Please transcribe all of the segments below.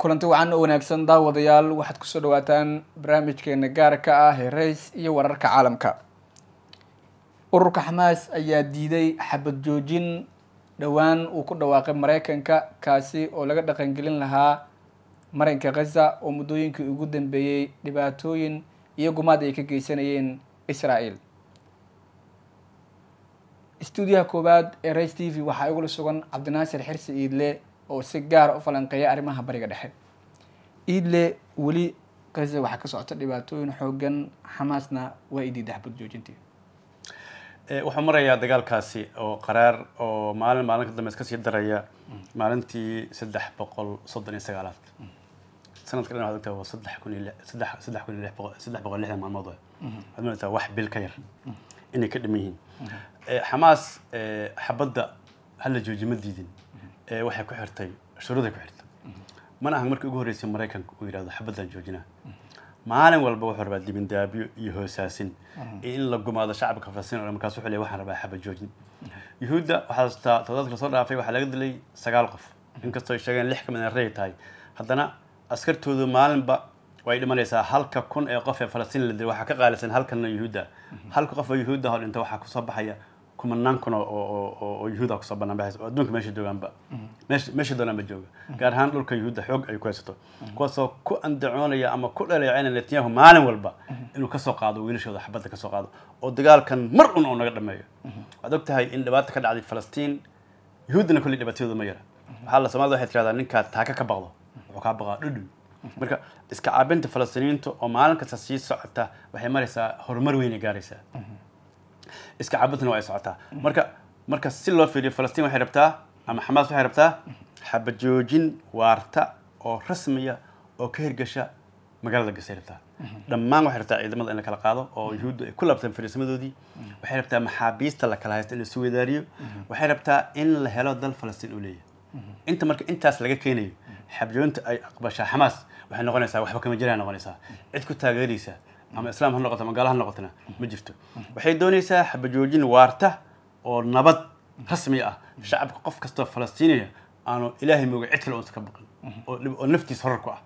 kulanti wacan oo wanaagsan daawadayaal waxaad kusoo dhawaataan barnaamijkeena gaarka ah heerays iyo wararka caalamka ururka xamaas ayaa diiday xabad joojin dhowaan uu ku dhawaaqay maraykanka kaasi oo laga dhaqangelin lahaa marinka khaza oo muddooyinkii ugu dambeeyey dhibaatooyin iyo gumaad ay ka geysanayeen israa'el stuudiyaha koowaad ee rays t v waxaa igula sugan cabdinaasir xirsi iidle oo si gaara u falanqeeya arrimaha bariga dhexe iidle weli gaza waxaa ka socota dhibaatooyin xoogan xamaasna waa idiidax budjoojintii eh, waxaa marayaa dagaalkaasi oo qaraar oo maalin maalin ka dambe iska sii daraya maalintii saddex boqol soddon iyo sagaalaad sanadka dhan waxaad ogtaa waa saddex kun saddex kun saddex boqol lixdan maalmood waay waxaad wax bil ka yar inay ka dhiman yihiin eh, xamaas eh, xabadda hala joojima diidin waxay ku xirtay shuruuday ku xirtay mana ahan markii ugu horreysay maraykanka uu yidhahdo xabaddan joojinaa maalin walba wuxuu rabaa dibindaabyo iyo hoosaasin in la gumaado shacabka falastiin o dhan markaas wuxuu leey waxaan rabaa xabad joojin yuhuudda waxaa astaa toddobaadka dhaafay waxaa laga dilay sagaal qof inkastoo ay sheegeen lix ka mid ah rey tahay haddana askartoodu maalinba way dhimanaysaa halka kun ee qof ee falastiin la dilay waxaa ka qaalisan halkanna yuhuudda halka qof oo yuhuudda hor dhinta waxaa kusoo baxaya kumanaan kun oo yuhuuda kusoo banaan oo adduunka meesha joogaanba meesha doonaanba jooga gaar ahaan dhulka yuhuudda xoog ay ku haysato kuwaasoo ku andacoonaya ama ku dhaleecaynaya netanyahu maalin walba inuu kasoo qaado wiilashooda xabadda kasoo qaado oo dagaalkan mar un oo naga dhameeyo waxaad og tahay in dhibaata ka dhacday falastiin yuhuuddana kolley dhibaatadooda ma yara waxaa la soomaalida waxay tirahdaa ninkaa taaka ka baqdo wuxuu kaa baqaa dhudhun marka iska caabinta falastiiniinta oo maalin kasta sii socota waxay maraysaa horumar weyna gaaraysaa iska cabadna waa ay socotaa marka marka si loo fiiriyo falastiin waxay rabtaa ama xamaas waxay rabtaa xabajoojin waarta oo rasmiya oo ka hirgasha magaalada gasay rabtaa dhammaan waxay rabtaa ciidamada in la kala qaado oo yuhuuddu ay ku laabtaan fariisamadoodii waxay rabtaa maxaabiista la kala haysto in la isu weydaariyo waxay rabtaa in la helo dal falastiin uu leeyahy inta marka intaas laga keenayo xabjoonta ay aqbashaa xamaas waxay noqonaysaa waxba kama jiraan noqonaysaa cid ku taageeraysa ama islaam ha noqoto ama gaalo ha noqotona ma jirto waxay doonaysaa xabajoojin waarta oo nabad rasmi ah shacabka qof kastoo falastiiniya aanu ilaahay mooga cid kale unsa ka baqin oo naftiisa horar ku ah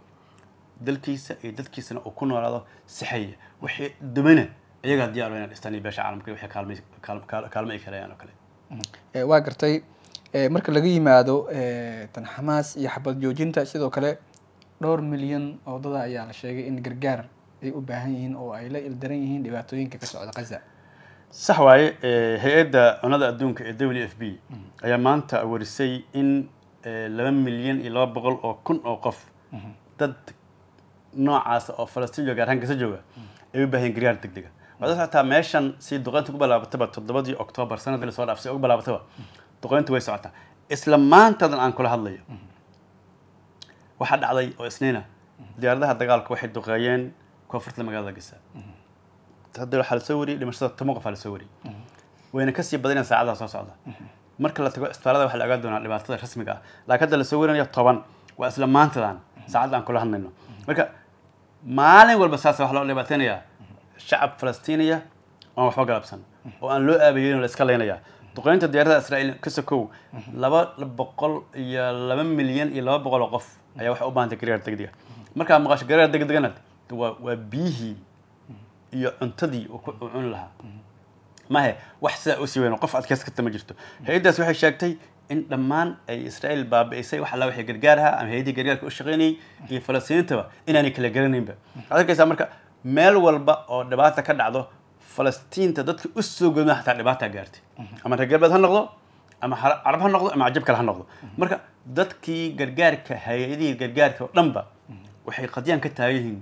dalkiisa iyo dadkiisana uu ku noolaado sixaya wixii dumana iyagaa diyaar ah inaan dhistaan iyo beesha caalamka wixii kaalmay kaalmo ay kalayaan oo kale eh, waa gartay eh, marka laga yimaado eh, tan xamaas iyo xabad joojinta sidoo kale dhowr milyan oo dada ayaa la sheegay in gargaar ay u baahan yihiin oo ay la ildaran yihiin dhibaatooyinka ka socda kaza sax waaye eh, hay-adda cunada adduunka ee w f b mm-hmm. ayaa maanta warisay in eh, laba milyan iyo laba boqol oo kun oo qof mm-hmm. dad noocaas oo falastiin jooga arhaan kasa jooga mm-hmm. ay u baahan garyaar deg dega ah. waxaad socotaa meeshan si duqeynta ku bilaabataba toddobadii oktoobar sanadii lasoo dhaafsay uga balaabataba duqeynta way socotaa isla maantadan aan kula hadlayo waxaa dhacday oo isniina diyaaradaha dagaalka waxay duqeeyeen koonfurta magaalada gasa hadda waxaa lasoo wariyay dhimashada toban qof aa lasoo wariyay wayna kasii badinayaan saacadaha soo socda marka la tago isbitaalada waxaa la ogaan doonaa dhibaatada rasmiga ah laakiin hadda lasoo warinayo toban waa isla maantadan saacadda aan kula hadlayno marka maalin walba saas waxaa loo dhibaateynayaa shacab falastiiniya oan waxba galabsan oo aan loo aabayeyn oo la iska leynayaa duqeynta diyaaradaha israa'iil ka sokow laba boqol iyo laba milyan iyo laba boqol oo qof ayaa waxa u baahantay gareer degdega markaa maqasho gareer degdegana waa biyihii iyo cuntadii u ku cuni lahaa mahe wax sidaa u sii weyn qof adkays karta jirto hay-addaas waxay sheegtay in dhammaan ay israa'iil baabi'isay wax alla wixii gargaar ama hay-addii gargaarka u shaqaynayay iyo falastiiniintaba inaanay kala garanaynba waxaad arkaysaa marka meel walba oo dhibaata ka dhacdo falastiinta dadka u soo gudna xataa dhibaataa gaartay ama reer galbeed ha noqdo ama carab ha noqdo ama cajab kale ha noqdo marka dadkii gargaarka hay-adihii gargaarka oo dhanba waxay qadyaan ka taagan yihiin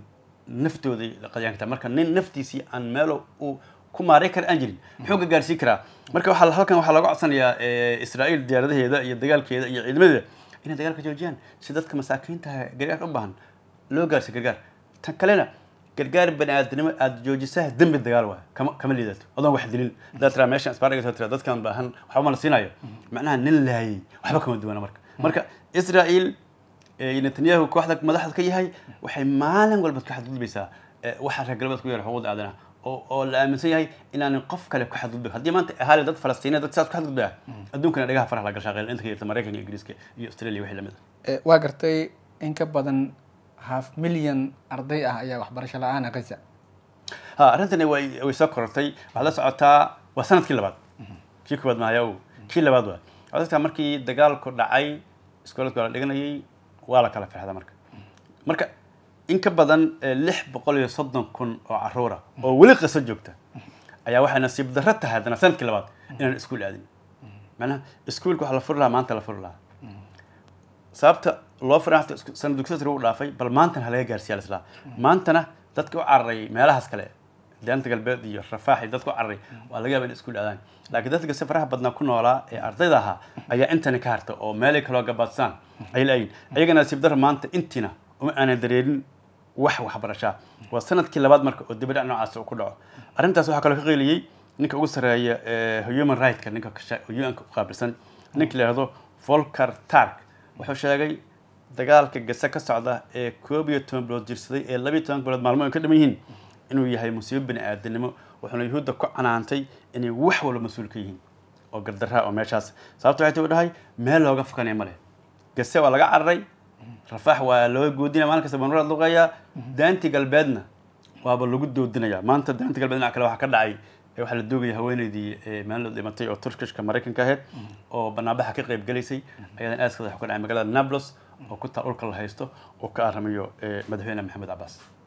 naftooday qadiyaan kartaa marka nin naftiisii aan meelo uu ku maarayn kara aan jirin muxuu ka gaarsiin karaa marka waxaa halkan waxaa laga codsanayaa eh, israa'iil diyaaradaheeda iyo dagaalkeeda iyo ciidamadeeda inay dagaalka joojiyaan si dadka masaakiinta ah, gargaar u baahan loo gaarsi gargaar tan kalena gargaar bani aadanimo aada joojisaa dembi dagaal waay kama kama liidaato adoon wax dilin hadaad tiraa meeshan isbaarga dadkan baahan waxba la siinayo macnaha nin laayay waxba kama duwana marka marka israa'iil netanyahu kooxda madaxda ka yahay waxay maalin walbaad ka xadgudbaysaa waxaa reer galbeed ku yara xuquuqda aadanaha oo la aaminsan yahay inaanay qof kale ku xadgudbay haddii maanta ahaali dad falastiina dad saas ku xadgudbaya adduunkana dhagaha faraha laga shaqeyn inta ka yarta maraykanka ingiriiska iyo australia wixii lamid ah waa gartay in ka badan half milyan arday ah ayaa waxbarasho la-aan ah ha arrintani way way soo korortay waxaad la socotaa waa sanadkii labaad kii koowaad mahaya kii labaad waa waxaad socotaa markii dagaalku dhacay iskooladka waa dhiganayay waa la kala firxda marka marka in ka badan eh, lix boqol iyo soddon kun oo caruura oo weli qiso joogta ayaa waxay nasiib darro tahay haddana sanadkii labaad inaan iskuul aadin macnaha iskuulka waxaa la furi lahaa maanta la furi lahaa sababta loo firan sanad dugsidaas lagu dhaafay bal maantana halaga laga gaarsiiya maantana dadka u cararay meelahaas kale daanta galbeed iyo rafaax iyo dadku caray waa laga yaba in isku dhaadaan laakiin dadka faraha badnaa ku noolaa ee ardayda ahaa ayaa intani ka harta oo meelay kaloo gabaadsaan ay laayiin ayaga nasiib maanta intiina uma aanan dareerin wax waxbarashaa waa sanadkii labaad marka oo dibadhac noocaas ku dhaco arrintaas waxaa kaloo ka qeyliyey ninka ugu sareeya eh, human right ninka u ka u qaabilsan ninka la yihahdo tark wuxuu sheegay dagaalka gasa ka socda ee koob iyo toban bilood jirsaday ee labiyo toban bilood maalmo ay ka dhaman yihiin inuu yahay musiibo bani aadanimo wuxuuna yuhuudda ku canaantay inay wax walba mas-uul ka yihiin oo gardaraa oo meeshaas sababta waxay ta meel looga fakanaya male gase waa laga cararay rafaax waa loo goodinaya maalin kasta banuuraad luqeeyaa daanti galbeedna waaba lagu doodinayaa maanta daanti galbeed dhinac kale waxaa ka dhacay waxaa la doogaya haweeneydii maalin dhimatay oo turkishka maraykanka ahayd oo banaanbaxa ka qayb galaysay ayadan aaskada wax ku dhacay magaalada nablos oo ku taal dhulka la haysto oo ka aramayo madaxweyne maxamed cabaas